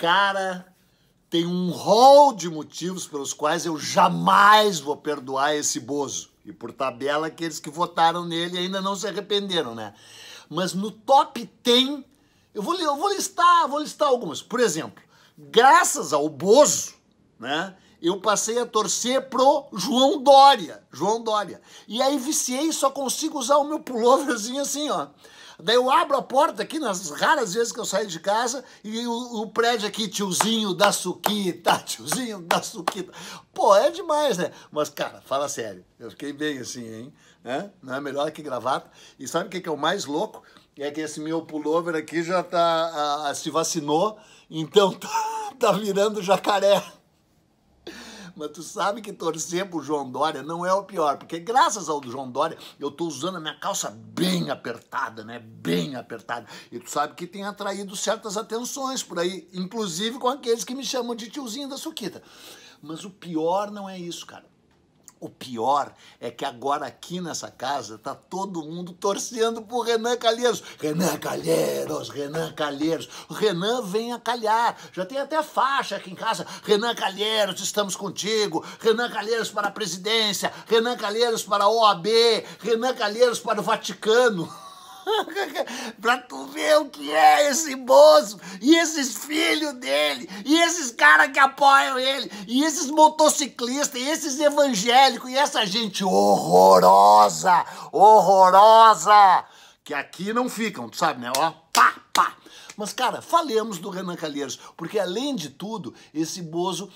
cara tem um rol de motivos pelos quais eu jamais vou perdoar esse bozo. E por tabela, aqueles que votaram nele ainda não se arrependeram, né? Mas no top tem, eu vou, eu vou listar, vou listar algumas. Por exemplo, graças ao bozo, né? Eu passei a torcer pro João Dória, João Dória. E aí viciei, só consigo usar o meu pulloverzinho assim, ó. Daí eu abro a porta aqui, nas raras vezes que eu saio de casa, e o, o prédio aqui, tiozinho da Suquita, tiozinho da Suquita. Pô, é demais, né? Mas, cara, fala sério, eu fiquei bem assim, hein? É? Não é melhor que gravata? E sabe o que é o mais louco? É que esse meu pullover aqui já tá, a, a, se vacinou, então tá, tá virando jacaré. Mas tu sabe que torcer pro João Dória não é o pior, porque graças ao João Dória eu tô usando a minha calça bem apertada, né? Bem apertada. E tu sabe que tem atraído certas atenções por aí, inclusive com aqueles que me chamam de tiozinho da Suquita. Mas o pior não é isso, cara. O pior é que agora aqui nessa casa tá todo mundo torcendo por Renan Calheiros. Renan Calheiros, Renan Calheiros. Renan vem a calhar. Já tem até faixa aqui em casa. Renan Calheiros, estamos contigo. Renan Calheiros para a presidência. Renan Calheiros para a OAB. Renan Calheiros para o Vaticano. pra tu ver o que é esse moço, e esses filhos dele, e esses caras que apoiam ele, e esses motociclistas, e esses evangélicos, e essa gente horrorosa, horrorosa, que aqui não ficam, tu sabe, né? Ó, pá, pá. Mas, cara, falemos do Renan Calheiros, porque além de tudo, esse Bozo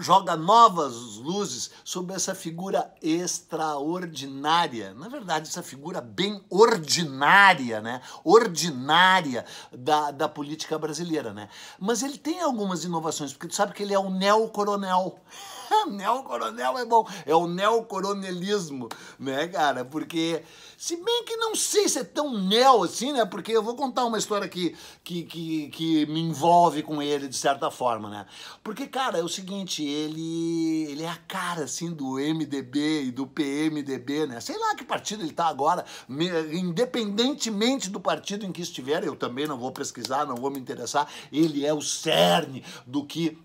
joga novas luzes sobre essa figura extraordinária, na verdade, essa figura bem ordinária, né? Ordinária da, da política brasileira, né? Mas ele tem algumas inovações, porque tu sabe que ele é o neo-coronel. Neocoronel é bom. É o neocoronelismo, né, cara? Porque, se bem que não sei se é tão neo assim, né? Porque eu vou contar uma história que, que, que, que me envolve com ele de certa forma, né? Porque, cara, é o seguinte, ele, ele é a cara, assim, do MDB e do PMDB, né? Sei lá que partido ele tá agora, me, independentemente do partido em que estiver, eu também não vou pesquisar, não vou me interessar, ele é o cerne do que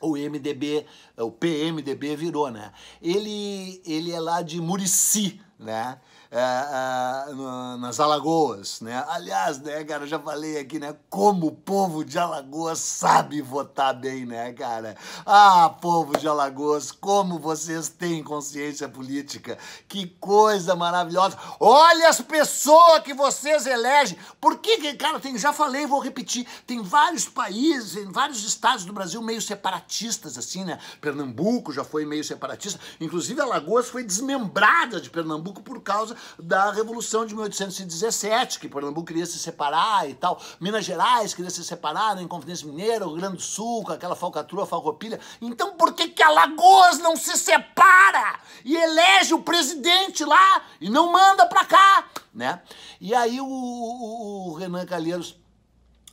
o MDB, o PMDB virou, né? Ele, ele é lá de Murici, né? É, é, no, nas Alagoas, né? Aliás, né, cara, já falei aqui, né? Como o povo de Alagoas sabe votar bem, né, cara? Ah, povo de Alagoas, como vocês têm consciência política? Que coisa maravilhosa! Olha as pessoas que vocês elegem. Por que, cara, tem, já falei, vou repetir, tem vários países, em vários estados do Brasil meio separatistas assim, né? Pernambuco já foi meio separatista, inclusive Alagoas foi desmembrada de Pernambuco Pernambuco por causa da Revolução de 1817, que Pernambuco queria se separar e tal. Minas Gerais queria se separar, na né, Inconfidência Mineira, o Rio Grande do Sul, com aquela falcatrua, falcopilha. Então por que que Alagoas não se separa e elege o presidente lá e não manda pra cá, né? E aí o, o, o Renan Calheiros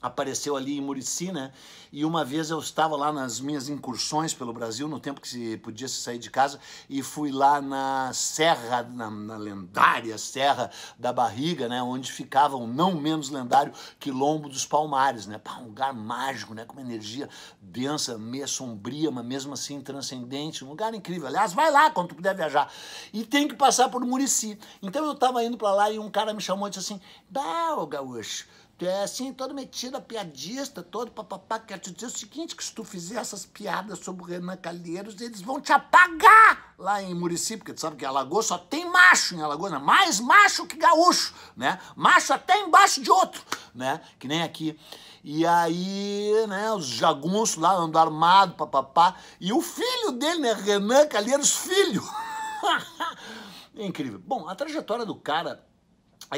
apareceu ali em Murici, né? E uma vez eu estava lá nas minhas incursões pelo Brasil, no tempo que se podia se sair de casa, e fui lá na serra, na, na lendária serra da Barriga, né? Onde ficava o um não menos lendário Quilombo dos Palmares, né? Um lugar mágico, né? Com uma energia densa, meio sombria, mas mesmo assim transcendente, um lugar incrível. Aliás, vai lá quando tu puder viajar. E tem que passar por Murici. Então eu estava indo para lá e um cara me chamou e disse assim, Bah, ô gaúcho, é, assim, todo metido a piadista, todo papapá, Quero te dizer o seguinte, que se tu fizer essas piadas sobre o Renan Calheiros, eles vão te apagar lá em Murici, porque tu sabe que Alagoas só tem macho em Alagoas, né? mais macho que gaúcho, né? Macho até embaixo de outro, né? Que nem aqui. E aí, né, os jagunços lá andam armados, papapá, e o filho dele, né, Renan Calheiros, filho. é incrível. Bom, a trajetória do cara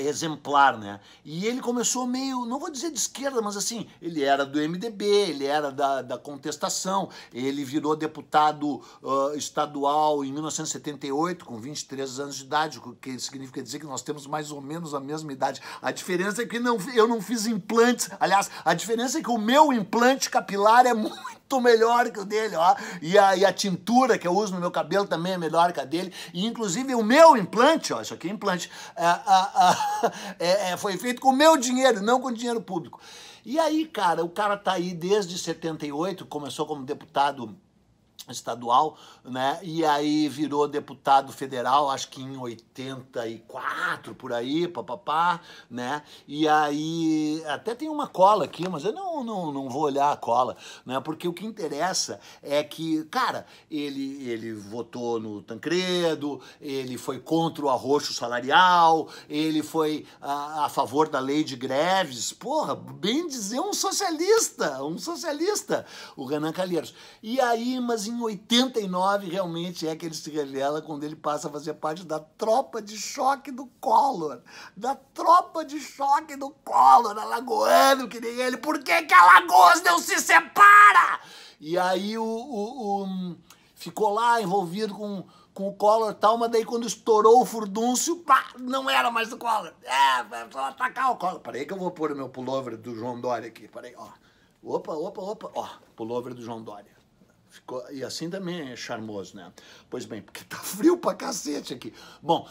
exemplar, né? E ele começou meio, não vou dizer de esquerda, mas assim, ele era do MDB, ele era da, da contestação, ele virou deputado uh, estadual em 1978, com 23 anos de idade, o que significa dizer que nós temos mais ou menos a mesma idade. A diferença é que não, eu não fiz implantes, aliás, a diferença é que o meu implante capilar é muito muito melhor que o dele, ó. E a, e a tintura que eu uso no meu cabelo também é melhor que a dele. E inclusive o meu implante, ó, isso aqui é implante, é, é, é, foi feito com o meu dinheiro, não com dinheiro público. E aí, cara, o cara tá aí desde 78, começou como deputado estadual, né? E aí virou deputado federal, acho que em 84 por aí, papapá, né? E aí até tem uma cola aqui, mas eu não, não, não vou olhar a cola, né? Porque o que interessa é que, cara, ele ele votou no Tancredo, ele foi contra o arroxo salarial, ele foi a, a favor da lei de greves, porra, bem dizer um socialista, um socialista, o Renan Calheiros. E aí, mas em em 89 realmente é que ele se revela quando ele passa a fazer parte da tropa de choque do Collor. Da tropa de choque do Collor, alagoano, que nem ele. Por que, que Alagoas não se separa? E aí o, o, o ficou lá envolvido com com o Collor e tal, mas daí quando estourou o furdúncio, pá, não era mais do Collor. É, é só atacar o Collor. Peraí que eu vou pôr o meu pullover do João Dória aqui, peraí, ó. Opa, opa, opa, ó, pullover do João Dória. Ficou, e assim também é charmoso, né? Pois bem, porque tá frio pra cacete aqui. Bom,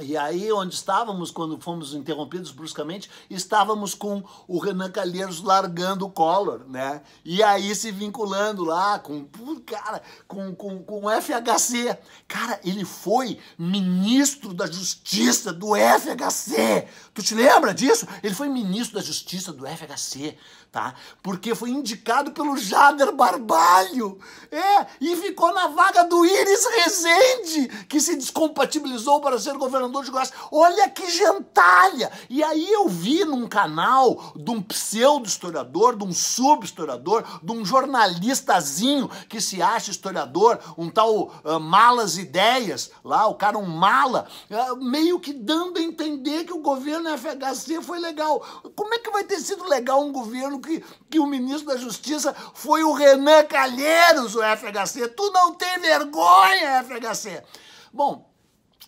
e aí, onde estávamos quando fomos interrompidos bruscamente, estávamos com o Renan Calheiros largando o Collor, né? E aí se vinculando lá com, cara, com, com, com o FHC. Cara, ele foi ministro da Justiça do FHC. Tu te lembra disso? Ele foi ministro da Justiça do FHC, tá? Porque foi indicado pelo Jader Barbalho. É, e ficou na vaga do Iris Rezende, que se descompatibilizou para ser governador Fernando de Góes. Olha que gentalha! E aí eu vi num canal de um pseudo-historiador, de um sub-historiador, de um jornalistazinho que se acha historiador, um tal uh, Malas Ideias, lá, o cara um mala, uh, meio que dando a entender que o governo FHC foi legal. Como é que vai ter sido legal um governo que, que o ministro da Justiça foi o Renan Calheiros, o FHC? Tu não tem vergonha, FHC! Bom,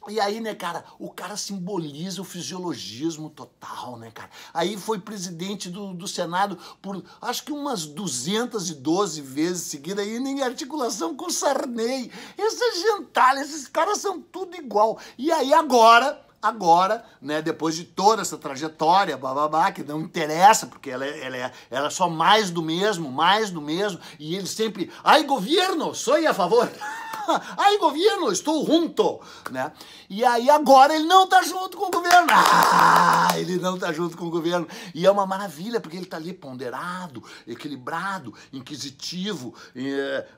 e aí, né, cara, o cara simboliza o fisiologismo total, né, cara? Aí foi presidente do, do Senado por acho que umas 212 vezes seguida, e em articulação com o Sarney. Essa gentalha, esses caras são tudo igual. E aí agora agora, né, depois de toda essa trajetória, bababá, que não interessa, porque ela, é, ela, é, ela é só mais do mesmo, mais do mesmo, e ele sempre, ai governo, sou a favor. Ai, governo, estou junto, né? E aí agora ele não tá junto com o governo. Ah, ele não tá junto com o governo. E é uma maravilha, porque ele tá ali ponderado, equilibrado, inquisitivo,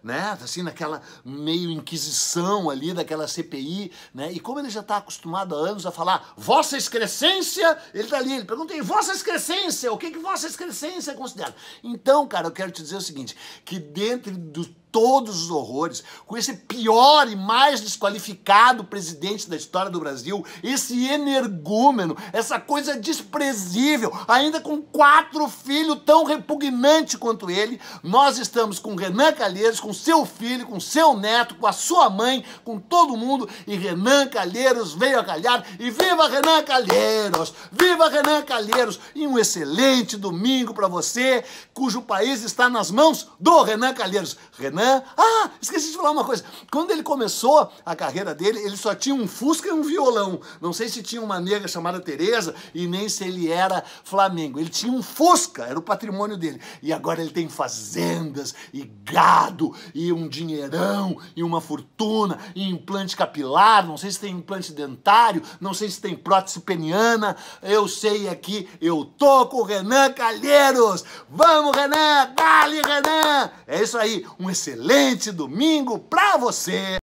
né? Assim, naquela meio inquisição ali daquela CPI, né? E como ele já tá acostumado há anos a falar Vossa Excrescência, ele tá ali, ele pergunta aí, Vossa Excrescência, o que que Vossa Excrescência é considera? Então, cara, eu quero te dizer o seguinte, que dentro do todos os horrores, com esse pior e mais desqualificado presidente da história do Brasil, esse energúmeno, essa coisa desprezível, ainda com quatro filhos tão repugnante quanto ele, nós estamos com Renan Calheiros, com seu filho, com seu neto, com a sua mãe, com todo mundo, e Renan Calheiros veio a calhar, e viva Renan Calheiros! Viva Renan Calheiros! E um excelente domingo para você, cujo país está nas mãos do Renan Calheiros. Renan né? Ah, esqueci de falar uma coisa. Quando ele começou a carreira dele, ele só tinha um Fusca e um violão. Não sei se tinha uma nega chamada Teresa e nem se ele era Flamengo. Ele tinha um Fusca, era o patrimônio dele. E agora ele tem fazendas e gado e um dinheirão e uma fortuna e implante capilar, não sei se tem implante dentário, não sei se tem prótese peniana. Eu sei aqui, eu tô com o Renan Calheiros. Vamos, Renan! Dale, Renan! É isso aí, um excelente excelente domingo para você!